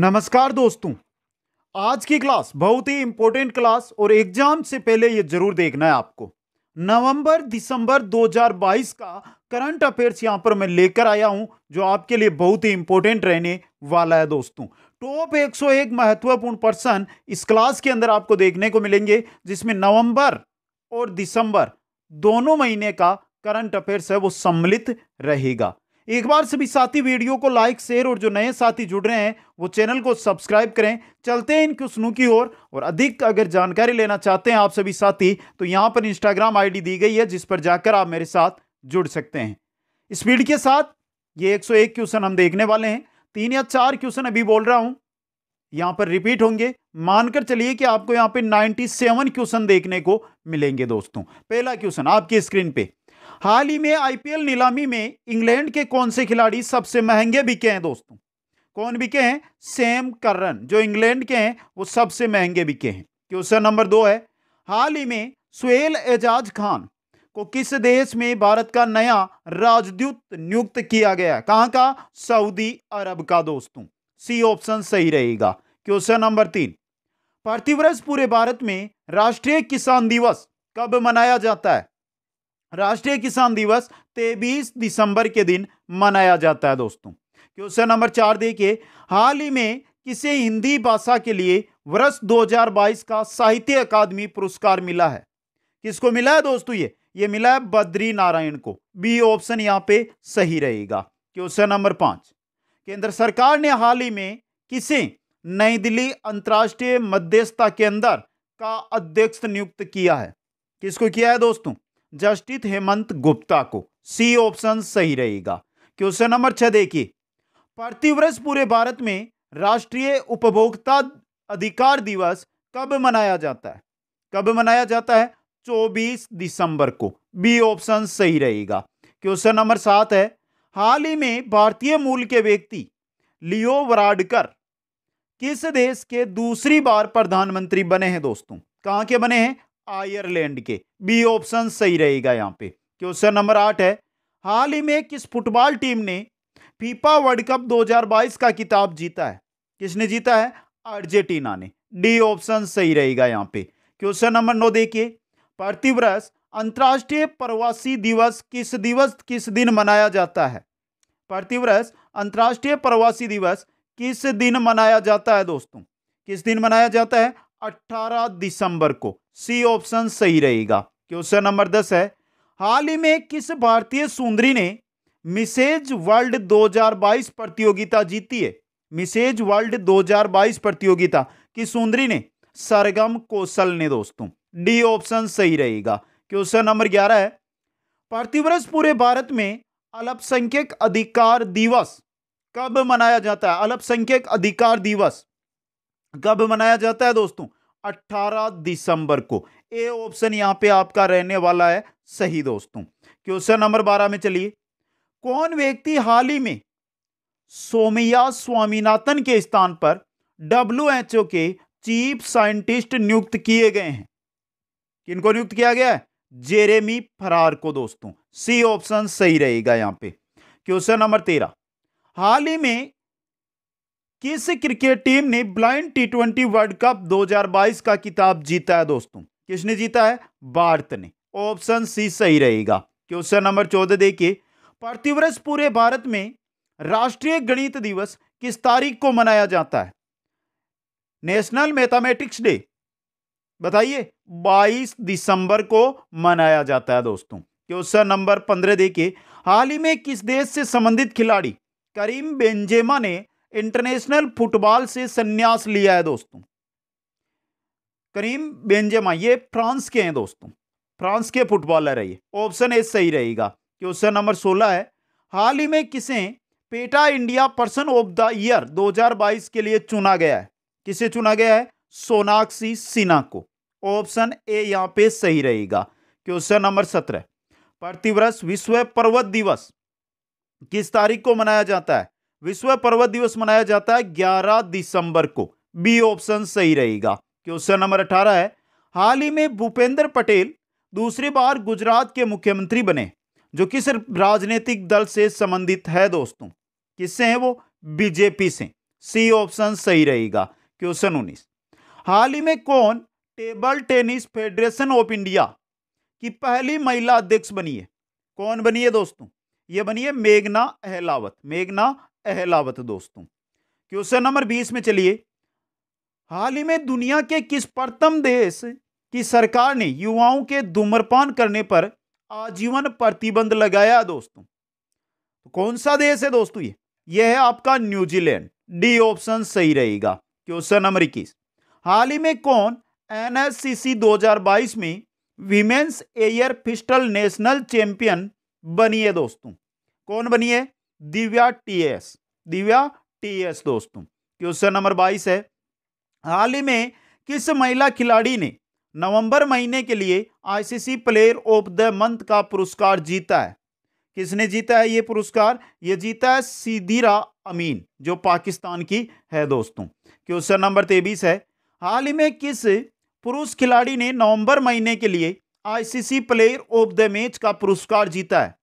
नमस्कार दोस्तों आज की क्लास बहुत ही इंपॉर्टेंट क्लास और एग्जाम से पहले ये जरूर देखना है आपको नवंबर दिसंबर 2022 का करंट अफेयर्स यहां पर मैं लेकर आया हूं जो आपके लिए बहुत ही इंपॉर्टेंट रहने वाला है दोस्तों टॉप 101 महत्वपूर्ण पर्सन इस क्लास के अंदर आपको देखने को मिलेंगे जिसमें नवंबर और दिसंबर दोनों महीने का करंट अफेयर्स है वो सम्मिलित रहेगा एक बार सभी साथी वीडियो को लाइक शेयर और जो नए साथी जुड़ रहे हैं वो चैनल को सब्सक्राइब करें चलते हैं इनकी स्नू की ओर और, और अधिक अगर जानकारी लेना चाहते हैं आप सभी साथी तो यहाँ पर इंस्टाग्राम आईडी दी गई है जिस पर जाकर आप मेरे साथ जुड़ सकते हैं स्पीड के साथ ये 101 क्वेश्चन हम देखने वाले हैं तीन या चार क्वेश्चन अभी बोल रहा हूँ यहाँ पर रिपीट होंगे मानकर चलिए कि आपको यहाँ पे नाइन्टी क्वेश्चन देखने को मिलेंगे दोस्तों पहला क्वेश्चन आपकी स्क्रीन पे हाल ही में आईपीएल नीलामी में इंग्लैंड के कौन से खिलाड़ी सबसे महंगे बिके हैं दोस्तों कौन बिके हैं सेम करन जो इंग्लैंड के हैं वो सबसे महंगे बिके हैं क्वेश्चन नंबर दो है हाल ही में सुल एजाज खान को किस देश में भारत का नया राजदूत नियुक्त किया गया कहां का सऊदी अरब का दोस्तों सी ऑप्शन सही रहेगा क्वेश्चन नंबर तीन प्रतिवर्ष पूरे भारत में राष्ट्रीय किसान दिवस कब मनाया जाता है राष्ट्रीय किसान दिवस 23 दिसंबर के दिन मनाया जाता है दोस्तों क्वेश्चन नंबर चार देखिए हाल ही में किसे हिंदी भाषा के लिए वर्ष 2022 का साहित्य अकादमी पुरस्कार मिला है किसको मिला है दोस्तों ये ये मिला है बद्री नारायण को बी ऑप्शन यहाँ पे सही रहेगा क्वेश्चन नंबर पांच केंद्र सरकार ने हाल ही में किसे नई दिल्ली अंतर्राष्ट्रीय मध्यस्थता केंद्र का अध्यक्ष नियुक्त किया है किसको किया है दोस्तों जस्टिस हेमंत गुप्ता को सी ऑप्शन सही रहेगा क्वेश्चन नंबर छह देखिए प्रतिवर्ष पूरे भारत में राष्ट्रीय उपभोक्ता अधिकार दिवस कब मनाया जाता है कब मनाया जाता है 24 दिसंबर को बी ऑप्शन सही रहेगा क्वेश्चन नंबर सात है हाल ही में भारतीय मूल के व्यक्ति लियो वराडकर किस देश के दूसरी बार प्रधानमंत्री बने हैं दोस्तों कहां के बने हैं आयरलैंड के बी ऑप्शन सही रहेगा यहाँ पे क्वेश्चन नंबर आठ है हाल ही में किस फुटबॉल टीम ने फीफा वर्ल्ड कप 2022 का किताब जीता है किसने जीता है अर्जेंटीना ने डी ऑप्शन सही रहेगा यहाँ पे क्वेश्चन नंबर नौ देखिए प्रतिवर्ष अंतर्राष्ट्रीय प्रवासी दिवस किस दिवस किस दिन मनाया जाता है प्रतिवर्ष अंतर्राष्ट्रीय प्रवासी दिवस किस दिन मनाया जाता है दोस्तों किस दिन मनाया जाता है 18 दिसंबर को सी ऑप्शन सही रहेगा क्वेश्चन नंबर दस है हाल ही में किस भारतीय सुंदरी ने मिसेज वर्ल्ड 2022 प्रतियोगिता जीती है मिसेज वर्ल्ड 2022 प्रतियोगिता की सुंदरी ने सरगम कौशल ने दोस्तों डी ऑप्शन सही रहेगा क्वेश्चन नंबर ग्यारह है प्रतिवर्ष पूरे भारत में अल्पसंख्यक अधिकार दिवस कब मनाया जाता है अल्पसंख्यक अधिकार दिवस कब मनाया जाता है दोस्तों 18 दिसंबर को ए ऑप्शन यहां पे आपका रहने वाला है सही दोस्तों क्वेश्चन नंबर बारह में चलिए कौन व्यक्ति हाल ही में सोमिया स्वामीनाथन के स्थान पर डब्ल्यू के चीफ साइंटिस्ट नियुक्त किए गए हैं किनको नियुक्त किया गया है जेरेमी फरार को दोस्तों सी ऑप्शन सही रहेगा यहां पे क्वेश्चन नंबर तेरह हाल ही में किस क्रिकेट टीम ने blind T twenty World Cup 2022 का किताब जीता है दोस्तों किसने जीता है भारत ने ऑप्शन सी सही रहेगा क्वेश्चन नंबर चौदह देखिए प्रतिवर्ष पूरे भारत में राष्ट्रीय गणित दिवस किस तारीख को मनाया जाता है नेशनल मैथमेटिक्स डे बताइए 22 दिसंबर को मनाया जाता है दोस्तों क्वेश्चन नंबर पंद्रह देखिए हाल ही में किस देश से संबंधित खिलाड़ी करीम बेंजेमा ने इंटरनेशनल फुटबॉल से संन्यास लिया है दोस्तों करीम बेंजेमा ये फ्रांस के हैं दोस्तों फ्रांस के फुटबॉलर है ये ऑप्शन ए सही रहेगा क्वेश्चन नंबर सोलह है हाल ही में किसे PETA India person of the year 2022 के लिए चुना गया है किसे चुना गया है सोनाक्षी सिन्हा को ऑप्शन ए यहाँ पे सही रहेगा क्वेश्चन नंबर सत्रह प्रतिवर्ष विश्व पर्वत दिवस किस तारीख को मनाया जाता है विश्व पर्वत दिवस मनाया जाता है 11 दिसंबर को बी ऑप्शन सही रहेगा क्वेश्चन नंबर 18 है हाल ही में भूपेंद्र पटेल दूसरी बार गुजरात के मुख्यमंत्री बने जो किस राजनीतिक दल से संबंधित है दोस्तों किससे हैं वो बीजेपी से सी ऑप्शन सही रहेगा क्वेश्चन उन्नीस हाल ही में कौन table tennis federation of India की पहली महिला अध्यक्ष बनी है कौन बनी है दोस्तों ये बनी है मेघना अहलावत मेघना अहलावत दोस्तों क्वेश्चन नंबर बीस में चलिए हाल ही में दुनिया के किस प्रथम देश की सरकार ने युवाओं के धूम्रपान करने पर आजीवन प्रतिबंध लगाया दोस्तों तो कौन सा देश है दोस्तों ये यह है आपका न्यूजीलैंड डी ऑप्शन सही रहेगा क्वेश्चन नंबर इक्कीस हाल ही में कौन एनएससीसी 2022 में women's air pistol national champion बनी है दोस्तों कौन बनी है दिव्या टीएस दिव्या टीएस दोस्तों क्वेश्चन नंबर बाईस है हाल ही में किस महिला खिलाड़ी ने नवंबर महीने के लिए ICC player of the month का पुरस्कार जीता है किसने जीता है ये पुरस्कार ये जीता है सीधीरा अमीन जो पाकिस्तान की है दोस्तों क्वेश्चन नंबर तेबीस है हाल ही में किस पुरुष खिलाड़ी ने नवंबर महीने के लिए ICC player of the match का पुरस्कार जीता है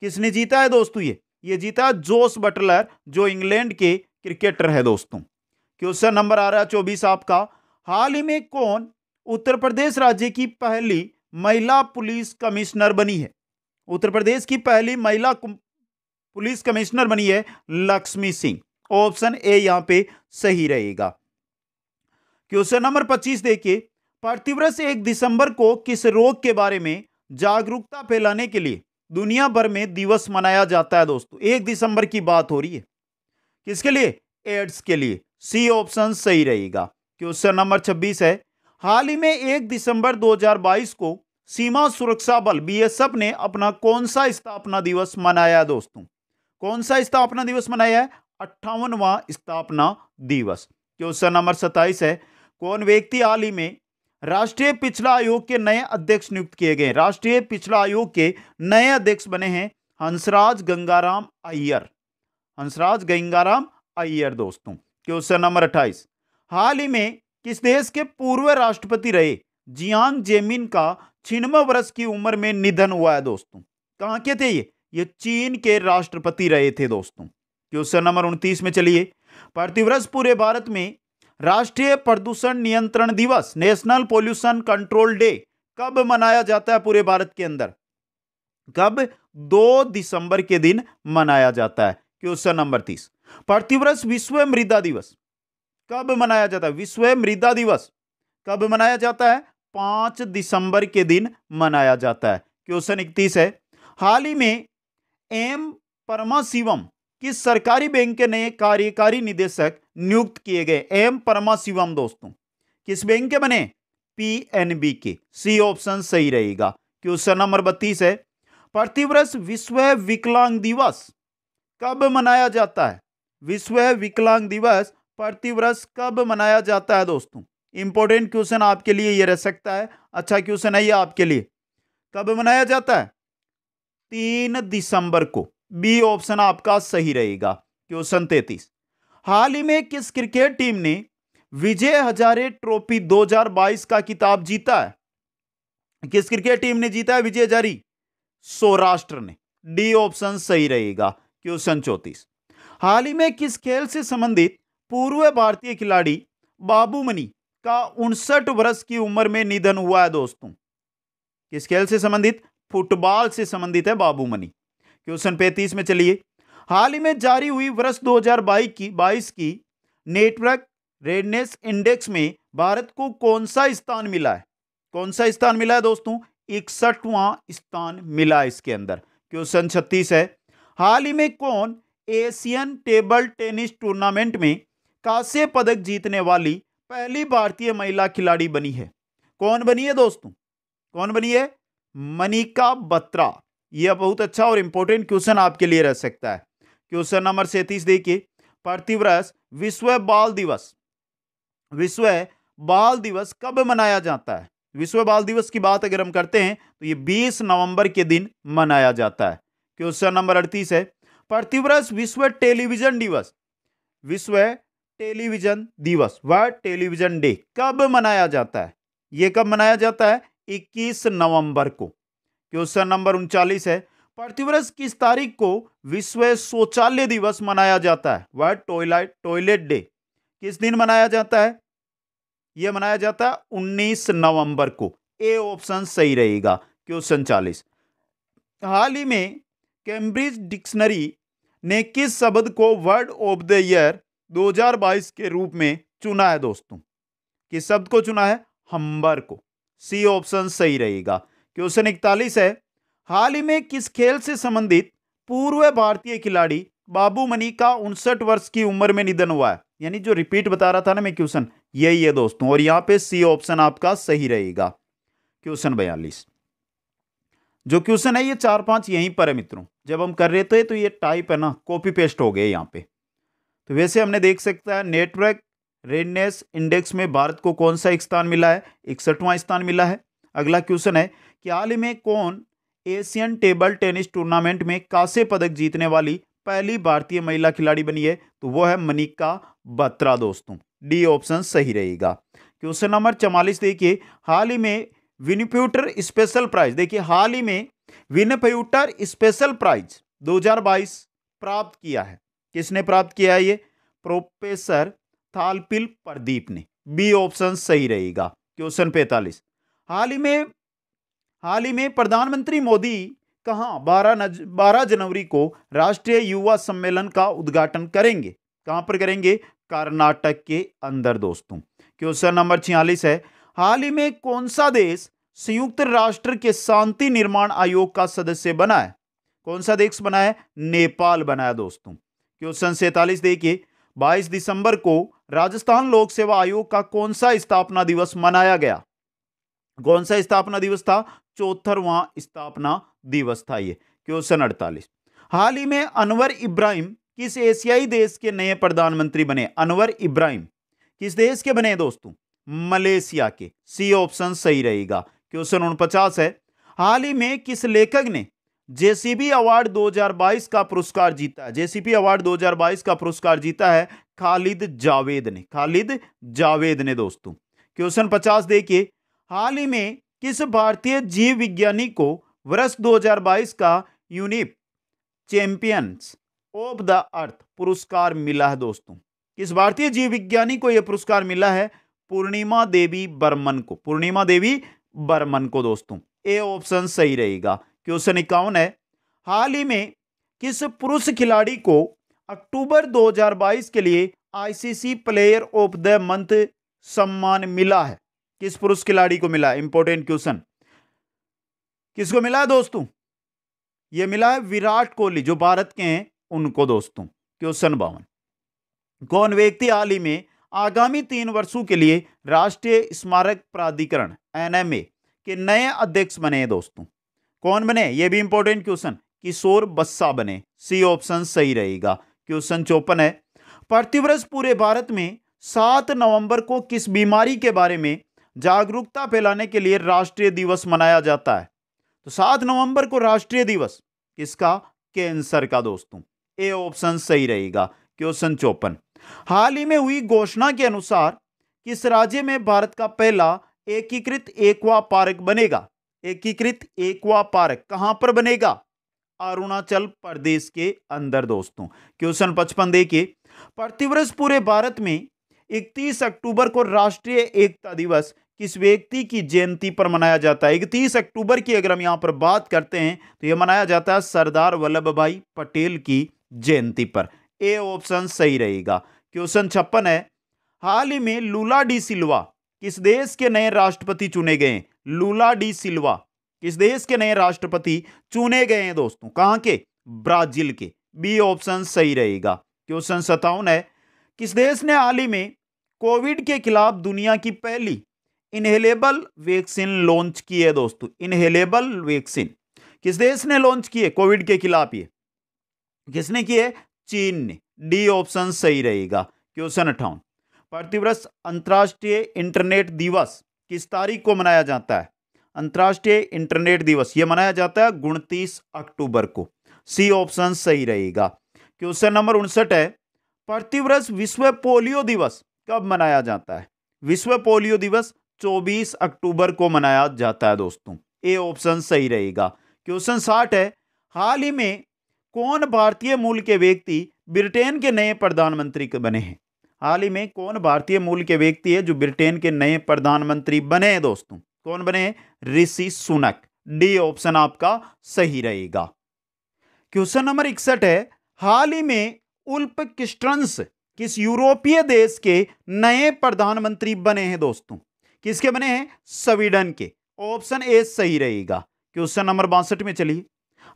किसने जीता है दोस्तों ये ये जीता जोस बटलर जो इंग्लैंड के क्रिकेटर है दोस्तों क्वेश्चन नंबर आ रहा है चौबीस आपका हाल ही में कौन उत्तर प्रदेश राज्य की पहली महिला पुलिस कमिश्नर बनी है उत्तर प्रदेश की पहली महिला पुलिस कमिश्नर बनी है लक्ष्मी सिंह ऑप्शन ए यहां पे सही रहेगा क्वेश्चन नंबर पच्चीस देखिए प्रतिवर्ष एक दिसंबर को किस रोग के बारे में जागरूकता फैलाने के लिए दुनिया भर में दिवस मनाया जाता है दोस्तों एक दिसंबर की बात हो रही है किसके लिए एड्स के लिए सी ऑप्शन सही रहेगा क्वेश्चन नंबर छब्बीस है हाल ही में एक दिसंबर 2022 को सीमा सुरक्षा बल बीएसएफ ने अपना कौन सा स्थापना दिवस मनाया दोस्तों कौन सा स्थापना दिवस मनाया है अट्ठावनवा स्थापना दिवस क्वेश्चन नंबर सत्ताईस है कौन व्यक्ति हाल ही में राष्ट्रीय पिछड़ा आयोग के नए अध्यक्ष नियुक्त किए गए राष्ट्रीय पिछड़ा आयोग के नए अध्यक्ष बने हैं हंसराज गंगाराम अय्यर हंसराज गंगाराम अय्यर दोस्तों क्वेश्चन नंबर अट्ठाईस हाल ही में किस देश के पूर्व राष्ट्रपति रहे जियांग जेमिन का छिनवे वर्ष की उम्र में निधन हुआ है दोस्तों कहाँ के थे ये ये चीन के राष्ट्रपति रहे थे दोस्तों क्वेश्चन नंबर उनतीस में चलिए प्रतिवर्ष पूरे भारत में राष्ट्रीय प्रदूषण नियंत्रण दिवस नेशनल पोल्यूशन कंट्रोल डे कब मनाया जाता है पूरे भारत के अंदर कब दो दिसंबर के दिन मनाया जाता है क्वेश्चन नंबर तीस प्रतिवर्ष विश्व मृदा दिवस कब मनाया जाता है विश्व मृदा दिवस कब मनाया जाता है पांच दिसंबर के दिन मनाया जाता है क्वेश्चन इकतीस है हाल ही में एम परमा शिवम किस सरकारी बैंक के नए कार्यकारी निदेशक नियुक्त किए गए एम परमा शिवम दोस्तों किस बैंक के बने पी एन बी के सी ऑप्शन सही रहेगा क्वेश्चन नंबर बत्तीस है प्रतिवर्ष विश्व विकलांग दिवस कब मनाया जाता है विश्व विकलांग दिवस प्रतिवर्ष कब मनाया जाता है दोस्तों इंपॉर्टेंट क्वेश्चन आपके लिए यह रह सकता है अच्छा क्वेश्चन है यह आपके लिए कब मनाया जाता है तीन दिसंबर को बी ऑप्शन आपका सही रहेगा क्वेश्चन तैतीस हाल ही में किस क्रिकेट टीम ने विजय हजारे ट्रॉफी 2022 का किताब जीता है किस क्रिकेट टीम ने जीता है विजय हजारी सौराष्ट्र ने डी ऑप्शन सही रहेगा क्वेश्चन चौतीस हाल ही में किस खेल से संबंधित पूर्व भारतीय खिलाड़ी बाबूमनी का उनसठ वर्ष की उम्र में निधन हुआ है दोस्तों किस खेल से संबंधित फुटबॉल से संबंधित है बाबूमनी क्वेश्चन पैंतीस में चलिए हाल ही में जारी हुई वर्ष 2022 की 22 की नेटवर्क रेडनेस इंडेक्स में भारत को कौन सा स्थान मिला है कौन सा स्थान मिला है दोस्तों इकसठवां स्थान मिला इसके अंदर क्वेश्चन छत्तीस है हाल ही में कौन एशियन टेबल टेनिस टूर्नामेंट में कांस्य पदक जीतने वाली पहली भारतीय महिला खिलाड़ी बनी है कौन बनी है दोस्तों कौन बनी है मनिका बत्रा यह बहुत अच्छा और इंपॉर्टेंट क्वेश्चन आपके लिए रह सकता है क्वेश्चन नंबर सैंतीस देखिए प्रतिवर्ष विश्व बाल दिवस विश्व बाल दिवस कब मनाया जाता है विश्व बाल दिवस की बात अगर हम करते हैं तो ये 20 नवंबर के दिन मनाया जाता है क्वेश्चन नंबर अड़तीस है प्रतिवर्ष विश्व टेलीविजन दिवस विश्व टेलीविजन दिवस व टेलीविजन डे कब मनाया जाता है ये कब मनाया जाता है 21 नवंबर को क्वेश्चन नंबर उनचालीस है प्रतिवर्ष किस तारीख को विश्व शौचालय दिवस मनाया जाता है वह टॉयलेट टॉयलेट डे किस दिन मनाया जाता है यह मनाया जाता है 19 नवंबर को ए ऑप्शन सही रहेगा क्वेश्चन चालीस हाल ही में कैम्ब्रिज डिक्शनरी ने किस शब्द को वर्ड ऑफ द ईयर 2022 के रूप में चुना है दोस्तों किस शब्द को चुना है हम्बर को सी ऑप्शन सही रहेगा क्वेश्चन इकतालीस है हाल ही में किस खेल से संबंधित पूर्व भारतीय खिलाड़ी बाबू मनी का उनसठ वर्ष की उम्र में निधन हुआ है यानी जो रिपीट बता रहा था ना मैं क्वेश्चन यही है दोस्तों और यहाँ पे सी ऑप्शन आपका सही रहेगा क्वेश्चन बयालीस जो क्वेश्चन है ये चार पांच यहीं पर है मित्रों जब हम कर रहे थे तो ये टाइप है ना कॉपी पेस्ट हो गए यहाँ पे तो वैसे हमने देख सकता है नेटवर्क रेडनेस इंडेक्स में भारत को कौन सा स्थान मिला है इकसठवां स्थान मिला है अगला क्वेश्चन है कि हाल ही में कौन एशियन टेबल टेनिस टूर्नामेंट में कांसे पदक जीतने वाली पहली भारतीय महिला खिलाड़ी बनी है तो वो है मनिका बत्रा दोस्तों डी ऑप्शन सही रहेगा क्वेश्चन नंबर चवालीस देखिए हाल ही में विनप्यूटर स्पेशल प्राइज देखिए हाल ही में विनप्यूटर स्पेशल प्राइज 2022 प्राप्त किया है किसने प्राप्त किया है ये प्रोफेसर थालपिल प्रदीप ने बी ऑप्शन सही रहेगा क्वेश्चन पैंतालीस हाल ही में हाल ही में प्रधानमंत्री मोदी कहाँ बारह बारह जनवरी को राष्ट्रीय युवा सम्मेलन का उद्घाटन करेंगे कहाँ पर करेंगे कर्नाटक के अंदर दोस्तों क्वेश्चन नंबर छियालीस है हाल ही में कौन सा देश संयुक्त राष्ट्र के शांति निर्माण आयोग का सदस्य बना है कौन सा देश बना है नेपाल बनाया दोस्तों क्वेश्चन सैतालीस देखिए बाईस दिसंबर को राजस्थान लोक सेवा आयोग का कौन सा स्थापना दिवस मनाया गया कौन सा स्थापना दिवस था चौथरवा स्थापना दिवस था ये क्वेश्चन अड़तालीस हाल ही में अनवर इब्राहिम किस एशियाई देश के नए प्रधानमंत्री बने अनवर इब्राहिम किस देश के बने दोस्तों मलेशिया के सी ऑप्शन सही रहेगा क्वेश्चन उनपचास है हाल ही में किस लेखक ने जेसीबी अवार्ड 2022 का पुरस्कार जीता है जेसीबी अवार्ड 2022 का पुरस्कार जीता है खालिद जावेद ने खालिद जावेद ने दोस्तों क्वेश्चन पचास देखिए हाल ही में किस भारतीय जीव विज्ञानी को वर्ष 2022 का UNEP champions of the earth पुरस्कार मिला है दोस्तों किस भारतीय जीव विज्ञानी को यह पुरस्कार मिला है पूर्णिमा देवी बर्मन को पूर्णिमा देवी बर्मन को दोस्तों ए ऑप्शन सही रहेगा क्वेश्चन इक्यावन है हाल ही में किस पुरुष खिलाड़ी को अक्टूबर 2022 के लिए ICC player of the month सम्मान मिला है किस पुरुष खिलाड़ी को मिला इंपॉर्टेंट क्वेश्चन किसको मिला दोस्तों ये मिला है विराट कोहली जो भारत के हैं उनको दोस्तों क्वेश्चन बावन कौन व्यक्ति हाल ही में आगामी तीन वर्षों के लिए राष्ट्रीय स्मारक प्राधिकरण एनएमए के नए अध्यक्ष बने दोस्तों कौन बने ये भी इंपॉर्टेंट क्वेश्चन किशोर बस्सा बने सी ऑप्शन सही रहेगा क्वेश्चन चौपन है प्रतिवर्ष पूरे भारत में सात नवंबर को किस बीमारी के बारे में जागरूकता फैलाने के लिए राष्ट्रीय दिवस मनाया जाता है तो सात नवंबर को राष्ट्रीय दिवस किसका कैंसर का दोस्तों ए ऑप्शन सही रहेगा क्वेश्चन चौपन हाल ही में हुई घोषणा के अनुसार किस राज्य में भारत का पहला एकीकृत एक्वा पार्क बनेगा एकीकृत एक्वा पार्क कहां पर बनेगा अरुणाचल प्रदेश के अंदर दोस्तों क्वेश्चन पचपन देखिए प्रतिवर्ष पूरे भारत में 31 अक्टूबर को राष्ट्रीय एकता दिवस किस व्यक्ति की जयंती पर मनाया जाता है इकतीस अक्टूबर की अगर हम यहाँ पर बात करते हैं तो यह मनाया जाता है सरदार वल्लभ भाई पटेल की जयंती पर ए ऑप्शन सही रहेगा क्वेश्चन छप्पन है हाल ही में लूला डी सिल्वा किस देश के नए राष्ट्रपति चुने गए लूला डी सिल्वा किस देश के नए राष्ट्रपति चुने गए हैं दोस्तों कहाँ के ब्राजील के बी ऑप्शन सही रहेगा क्वेश्चन सतावन है किस देश ने हाल ही में कोविड के खिलाफ दुनिया की पहली इनहेलेबल वैक्सीन लॉन्च की है दोस्तों इनहेलेबल वैक्सीन किस देश ने लॉन्च किए कोविड के खिलाफ ये किसने किए चीन ने डी ऑप्शन सही रहेगा क्वेश्चन अठावन प्रतिवर्ष अंतर्राष्ट्रीय इंटरनेट दिवस किस तारीख को मनाया जाता है अंतर्राष्ट्रीय इंटरनेट दिवस ये मनाया जाता है उनतीस अक्टूबर को सी ऑप्शन सही रहेगा क्वेश्चन नंबर उनसठ है प्रतिवर्ष विश्व पोलियो दिवस कब मनाया जाता है विश्व पोलियो दिवस 24 अक्टूबर को मनाया जाता है दोस्तों ए ऑप्शन सही रहेगा क्वेश्चन साठ है हाल ही में कौन भारतीय मूल के व्यक्ति ब्रिटेन के नए प्रधानमंत्री बने हैं हाल ही में कौन भारतीय मूल के व्यक्ति है जो ब्रिटेन के नए प्रधानमंत्री बने हैं दोस्तों कौन बने हैं ऋषि सुनक डी ऑप्शन आपका सही रहेगा क्वेश्चन नंबर इकसठ है हाल ही में उल्प किस्ट्रंस किस यूरोपीय देश के नए प्रधानमंत्री बने हैं दोस्तों किसके बने हैं स्वीडन के ऑप्शन ए सही रहेगा क्वेश्चन नंबर बासठ में चलिए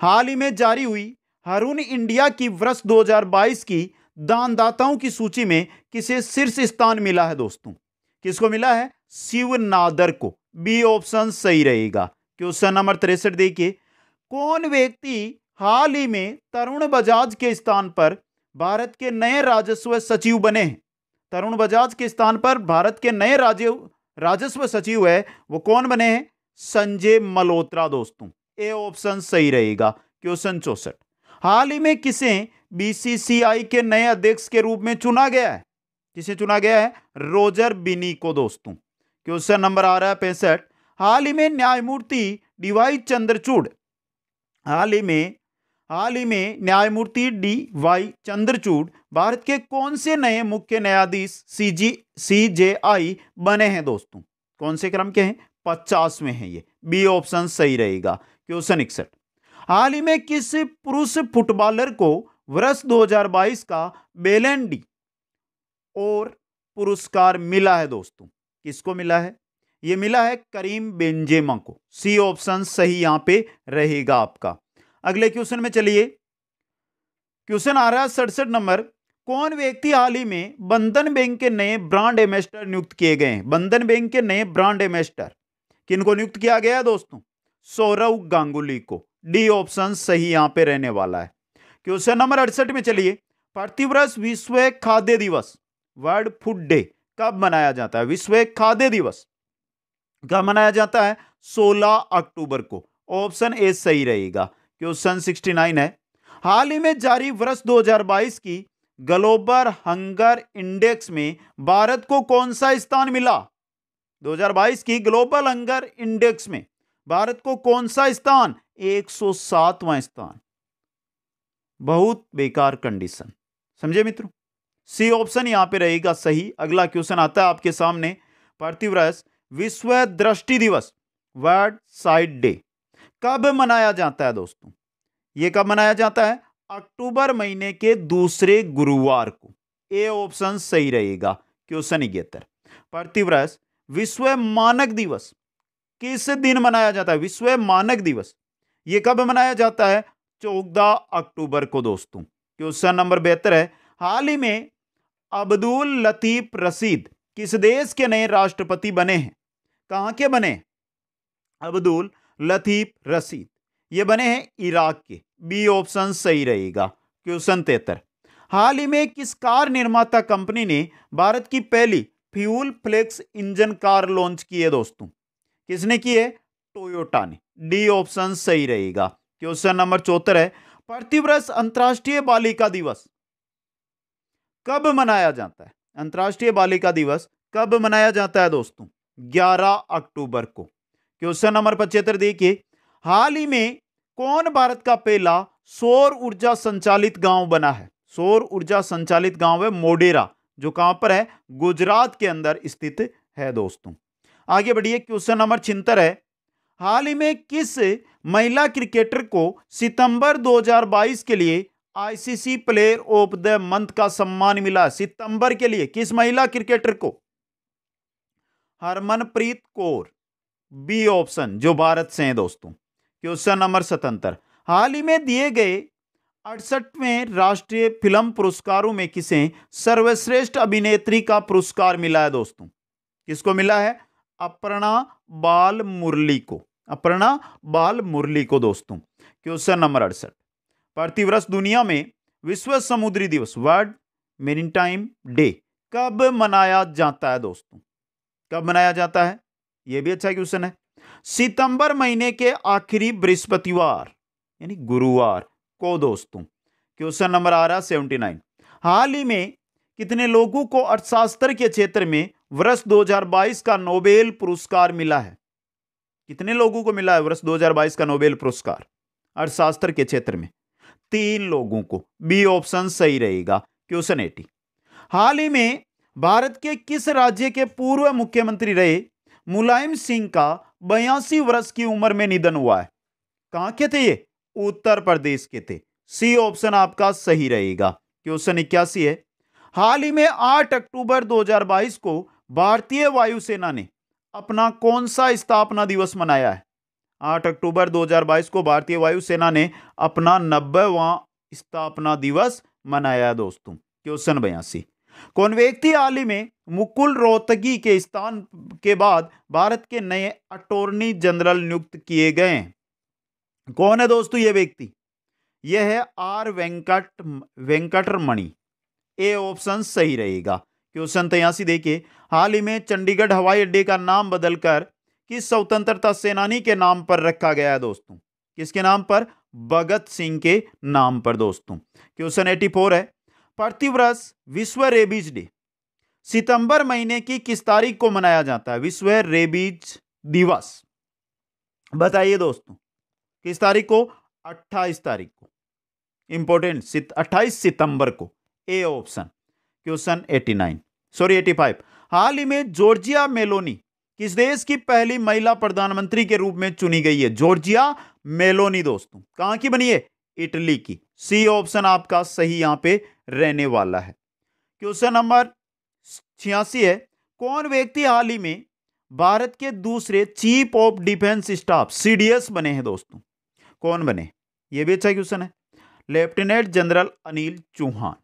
हाल ही में जारी हुई हरुण इंडिया की वर्ष 2022 की दानदाताओं की सूची में किसे शीर्ष स्थान मिला है दोस्तों किसको मिला है शिव नादर को बी ऑप्शन सही रहेगा क्वेश्चन नंबर तिरसठ देखिए कौन व्यक्ति हाल ही में तरुण बजाज के स्थान पर भारत के नए राजस्व सचिव बने हैं तरुण बजाज के स्थान पर भारत के नए राज्य राजस्व सचिव है वो कौन बने हैं संजय मल्होत्रा दोस्तों ए ऑप्शन सही रहेगा क्वेश्चन चौसठ हाल ही में किसे बीसीसीआई के नए अध्यक्ष के रूप में चुना गया है किसे चुना गया है रोजर बिनी को दोस्तों क्वेश्चन नंबर आ रहा है पैंसठ हाल ही में न्यायमूर्ति डीवाई चंद्रचूड़ हाल ही में हाल ही में न्यायमूर्ति डी वाई चंद्रचूड भारत के कौन से नए मुख्य न्यायाधीश सी जी सी जे आई बने हैं दोस्तों कौन से क्रम के हैं पचासवें हैं ये बी ऑप्शन सही रहेगा क्वेश्चन इकसठ हाल ही में किस पुरुष फुटबॉलर को वर्ष 2022 का बेलेंडी और पुरस्कार मिला है दोस्तों किसको मिला है ये मिला है करीम बेंजेमा को सी ऑप्शन सही यहाँ पे रहेगा आपका अगले क्वेश्चन में चलिए क्वेश्चन आ रहा है सड़सठ नंबर कौन व्यक्ति हाल ही में बंधन बैंक के नए ब्रांड एम्बेस्टर नियुक्त किए गए हैं बंधन बैंक के नए ब्रांड किन किनको नियुक्त किया गया दोस्तों सौरव गांगुली को डी ऑप्शन सही यहां पे रहने वाला है क्वेश्चन नंबर अड़सठ में चलिए प्रतिवर्ष विश्व खाद्य दिवस वर्ल्ड फूड डे कब मनाया जाता है विश्व खाद्य दिवस कब मनाया जाता है सोलह अक्टूबर को ऑप्शन ए सही रहेगा क्वेश्चन सिक्सटी नाइन है हाल ही में जारी वर्ष 2022 की ग्लोबल हंगर इंडेक्स में भारत को कौन सा स्थान मिला 2022 की ग्लोबल हंगर इंडेक्स में भारत को कौन सा स्थान 107वां स्थान बहुत बेकार कंडीशन समझे मित्रों सी ऑप्शन यहां पे रहेगा सही अगला क्वेश्चन आता है आपके सामने प्रतिवर्ष विश्व दृष्टि दिवस वर्ल्ड साइड डे कब मनाया जाता है दोस्तों ये कब मनाया जाता है अक्टूबर महीने के दूसरे गुरुवार को ए ऑप्शन सही रहेगा क्वेश्चन इकहत्तर प्रतिवर्ष विश्व मानक दिवस किस दिन मनाया जाता है विश्व मानक दिवस ये कब मनाया जाता है चौदह अक्टूबर को दोस्तों क्वेश्चन नंबर बेहतर है हाल ही में अब्दुल लतीफ रसीद किस देश के नए राष्ट्रपति बने हैं कहां के बने अब्दुल लतीफ़ रसीद ये बने हैं इराक के बी ऑप्शन सही रहेगा क्वेश्चन तेहत्तर हाल ही में किस कार निर्माता कंपनी ने भारत की पहली fuel flex engine car launch की है दोस्तों किसने की है टोयोटा ने डी ऑप्शन सही रहेगा क्वेश्चन नंबर चौहत्तर है प्रतिवर्ष अंतर्राष्ट्रीय बालिका दिवस कब मनाया जाता है अंतर्राष्ट्रीय बालिका दिवस कब मनाया जाता है दोस्तों 11 अक्टूबर को क्वेश्चन नंबर पचहत्तर देखिए हाल ही में कौन भारत का पहला सौर ऊर्जा संचालित गांव बना है सौर ऊर्जा संचालित गांव है मोडेरा जो कहां पर है गुजरात के अंदर स्थित है दोस्तों आगे बढ़िए क्वेश्चन नंबर छिहत्तर है हाल ही में किस महिला क्रिकेटर को सितंबर 2022 के लिए ICC player of the month का सम्मान मिला सितंबर के लिए किस महिला क्रिकेटर को हरमनप्रीत कौर बी ऑप्शन जो भारत से हैं दोस्तों क्वेश्चन नंबर सतहत्तर हाल ही में दिए गए अड़सठवें राष्ट्रीय फिल्म पुरस्कारों में किसे सर्वश्रेष्ठ अभिनेत्री का पुरस्कार मिला है दोस्तों किसको मिला है अपर्णा बाल मुरली को अपर्णा बाल मुरली को दोस्तों क्वेश्चन नंबर अड़सठ प्रतिवर्ष दुनिया में विश्व समुद्री दिवस वर्ल्ड मेरिन टाइम डे कब मनाया जाता है दोस्तों कब मनाया जाता है यह भी अच्छा क्वेश्चन है सितंबर महीने के आखिरी बृहस्पतिवार यानी गुरुवार को दोस्तों क्वेश्चन नंबर आ रहा सेवेंटी नाइन हाल ही में कितने लोगों को अर्थशास्त्र के क्षेत्र में वर्ष 2022 का नोबेल पुरस्कार मिला है कितने लोगों को मिला है वर्ष 2022 का नोबेल पुरस्कार अर्थशास्त्र के क्षेत्र में तीन लोगों को बी ऑप्शन सही रहेगा क्वेश्चन एटी हाल ही में भारत के किस राज्य के पूर्व मुख्यमंत्री रहे मुलायम सिंह का बयासी वर्ष की उम्र में निधन हुआ है कहाँ के थे ये उत्तर प्रदेश के थे सी ऑप्शन आपका सही रहेगा क्वेश्चन इक्यासी है हाल ही में 8 अक्टूबर 2022 को भारतीय वायुसेना ने अपना कौन सा स्थापना दिवस मनाया है 8 अक्टूबर 2022 को भारतीय वायुसेना ने अपना नब्बेवा स्थापना दिवस मनाया दोस्तों क्वेश्चन बयासी कौन व्यक्ति हाल ही में मुकुल रोहतगी के स्थान के बाद भारत के नए अटोर्नी जनरल नियुक्त किए गए कौन है दोस्तों ये व्यक्ति यह है R Venkat Venkataramani A option सही रहेगा क्वेश्चन तयासी तो देखिए हाल ही में चंडीगढ़ हवाई अड्डे का नाम बदलकर किस स्वतंत्रता सेनानी के नाम पर रखा गया है दोस्तों किसके नाम पर भगत सिंह के नाम पर दोस्तों क्वेश्चन एटी फोर है प्रतिवर्ष विश्व रेबीज डे सितंबर महीने की किस तारीख को मनाया जाता है विश्व रेबीज दिवस बताइए दोस्तों किस तारीख को 28 तारीख को इंपॉर्टेंट सित, 28 सितंबर को ए ऑप्शन क्वेश्चन 89 सॉरी 85 हाल ही में जॉर्जिया मेलोनी किस देश की पहली महिला प्रधानमंत्री के रूप में चुनी गई है जॉर्जिया मेलोनी दोस्तों कहां की बनी है इटली की सी ऑप्शन आपका सही यहां पे रहने वाला है क्वेश्चन नंबर छियासी है कौन व्यक्ति हाल ही में भारत के दूसरे chief of defence staff CDS बने हैं दोस्तों कौन बने ये भी अच्छा क्वेश्चन है lieutenant general Anil Chauhan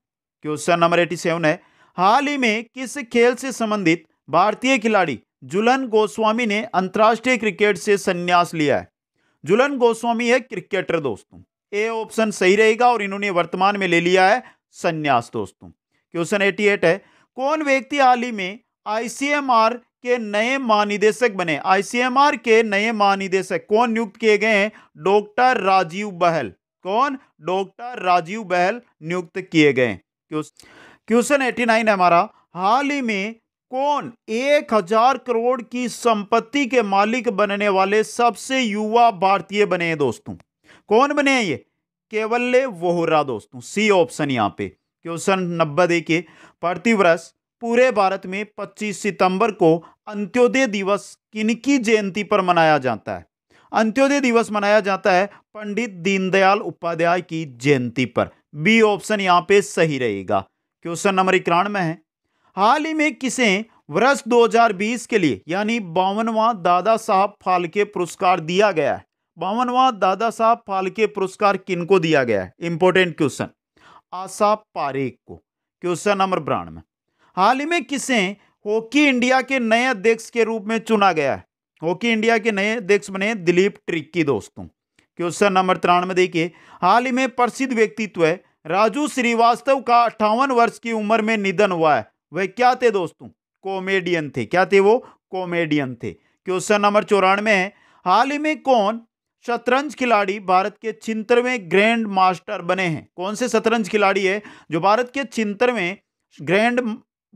question number eighty seven है हाल ही में किस खेल से संबंधित भारतीय खिलाड़ी जुलन गोस्वामी ने अंतर्राष्ट्रीय क्रिकेट से संन्यास लिया है जुलन गोस्वामी है क्रिकेटर दोस्तों ए ऑप्शन सही रहेगा और इन्होंने वर्तमान में ले लिया है संन्यास दोस्तों क्वेश्चन एटी एट है कौन व्यक्ति हाल ही में आईसीएमआर के नए महानिदेशक बने आईसीएमआर के नए महानिदेशक कौन नियुक्त किए गए हैं डॉक्टर राजीव बहल कौन डॉक्टर राजीव बहल नियुक्त किए गए क्वेश्चन एटी नाइन है हमारा हाल ही में कौन एक हजार करोड़ की संपत्ति के मालिक बनने वाले सबसे युवा भारतीय बने हैं दोस्तों कौन बने हैं ये केवल वोहरा दोस्तों सी ऑप्शन यहाँ पे क्वेश्चन नब्बे देखिए प्रतिवर्ष पूरे भारत में 25 सितंबर को अंत्योदय दिवस किनकी जयंती पर मनाया जाता है अंत्योदय दिवस मनाया जाता है पंडित दीनदयाल उपाध्याय की जयंती पर बी ऑप्शन यहाँ पे सही रहेगा क्वेश्चन नंबर इक्यानवे है हाल ही में किसे वर्ष 2020 के लिए यानी बावनवा दादा साहब फालके पुरस्कार दिया गया है बावनवा दादा साहब फालके पुरस्कार किनको दिया गया है इंपॉर्टेंट क्वेश्चन आशा पारेख को क्वेश्चन नंबर ब्रांड में हाल ही में किसे हॉकी इंडिया के नए अध्यक्ष के रूप में चुना गया है हॉकी इंडिया के नए अध्यक्ष बने दिलीप ट्रिक्की दोस्तों क्वेश्चन नंबर तिरानवे देखिए हाल ही में प्रसिद्ध व्यक्तित्व है राजू श्रीवास्तव का अट्ठावन वर्ष की उम्र में निधन हुआ है वह क्या थे दोस्तों कॉमेडियन थे क्या थे वो कॉमेडियन थे क्वेश्चन नंबर चौरानवे है हाल ही में कौन शतरंज खिलाड़ी भारत के छिहत्तरवें ग्रैंड मास्टर बने हैं कौन से शतरंज खिलाड़ी है जो भारत के छिहत्तरवें ग्रैंड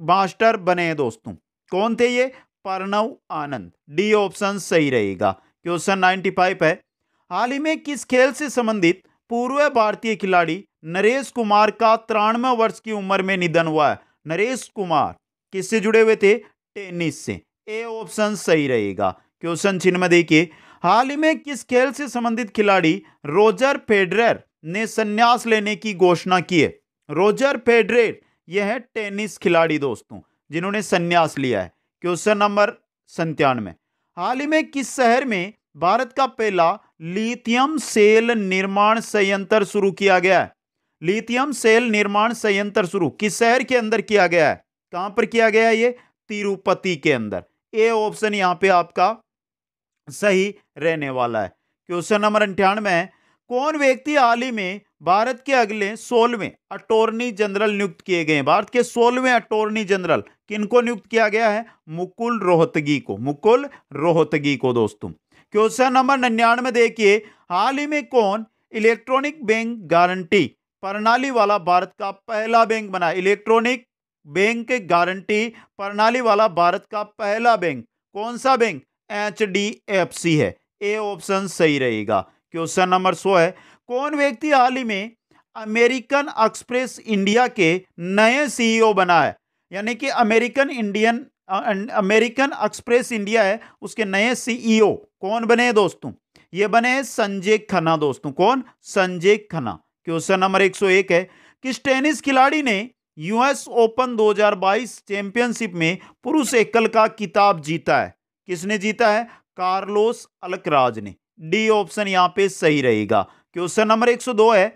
मास्टर बने हैं दोस्तों कौन थे ये प्रणव आनंद डी ऑप्शन सही रहेगा क्वेश्चन नाइन्टी फाइव है हाल ही में किस खेल से संबंधित पूर्व भारतीय खिलाड़ी नरेश कुमार का तिरानवे वर्ष की उम्र में निधन हुआ है नरेश कुमार किससे जुड़े हुए थे टेनिस से ए ऑप्शन सही रहेगा क्वेश्चन चिन्ह में देखिए हाल ही में किस खेल से संबंधित खिलाड़ी रोजर फेडरर ने संन्यास लेने की घोषणा की है रोजर फेडरेर यह है टेनिस खिलाड़ी दोस्तों जिन्होंने संन्यास लिया है क्वेश्चन नंबर संतानवे हाल ही में किस शहर में भारत का पहला लिथियम सेल निर्माण संयंत्र शुरू किया गया है लिथियम सेल निर्माण संयंत्र शुरू किस शहर के अंदर किया गया है कहां पर किया गया है ये तिरुपति के अंदर ए ऑप्शन यहां पे आपका सही रहने वाला है क्वेश्चन नंबर अंठानवे है कौन व्यक्ति हाल ही में भारत के अगले सोलहवें अटोर्नी जनरल नियुक्त किए गए हैं भारत के सोलहवें अटोर्नी जनरल किनको नियुक्त किया गया है मुकुल रोहतगी को मुकुल रोहतगी को दोस्तों क्वेश्चन नंबर निन्यानवे देखिए हाल ही में कौन इलेक्ट्रॉनिक बैंक गारंटी प्रणाली वाला भारत का पहला बैंक बना इलेक्ट्रॉनिक बैंक गारंटी प्रणाली वाला भारत का पहला बैंक कौन सा bank H D F C है ए ऑप्शन सही रहेगा क्वेश्चन नंबर सो है कौन व्यक्ति हाल ही में अमेरिकन एक्सप्रेस इंडिया के नए सीईओ बना है यानी कि American Indian um, American Express India है उसके नए सीईओ कौन बने दोस्तों ये बने संजय खन्ना दोस्तों कौन संजय खन्ना क्वेश्चन नंबर 101 है किस टेनिस खिलाड़ी ने यूएस ओपन 2022 चैंपियनशिप में पुरुष एकल का किताब जीता है किसने जीता है कार्लोस अलकराज ने डी ऑप्शन यहाँ पे सही रहेगा क्वेश्चन नंबर 102 है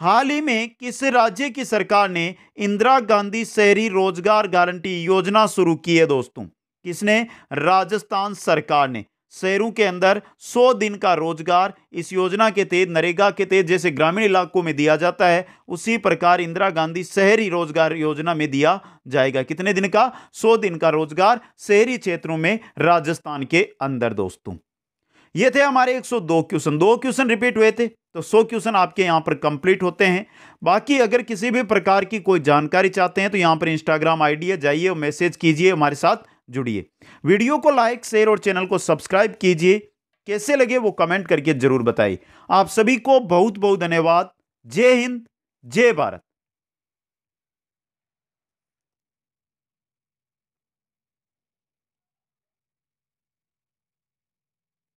हाल ही में किस राज्य की सरकार ने इंदिरा गांधी शहरी रोजगार गारंटी योजना शुरू की है दोस्तों किसने राजस्थान सरकार ने शहरों के अंदर 100 दिन का रोजगार इस योजना के तहत नरेगा के तहत जैसे ग्रामीण इलाकों में दिया जाता है उसी प्रकार इंदिरा गांधी शहरी रोजगार योजना में दिया जाएगा कितने दिन का 100 दिन का रोजगार शहरी क्षेत्रों में राजस्थान के अंदर दोस्तों ये थे हमारे 102 क्वेश्चन दो क्वेश्चन रिपीट हुए थे तो 100 क्वेश्चन आपके यहाँ पर कंप्लीट होते हैं बाकी अगर किसी भी प्रकार की कोई जानकारी चाहते हैं तो यहाँ पर इंस्टाग्राम आईडी है जाइए और मैसेज कीजिए हमारे साथ जुड़िए वीडियो को लाइक शेयर और चैनल को सब्सक्राइब कीजिए कैसे लगे वो कमेंट करके जरूर बताइए आप सभी को बहुत बहुत धन्यवाद जय हिंद जय भारत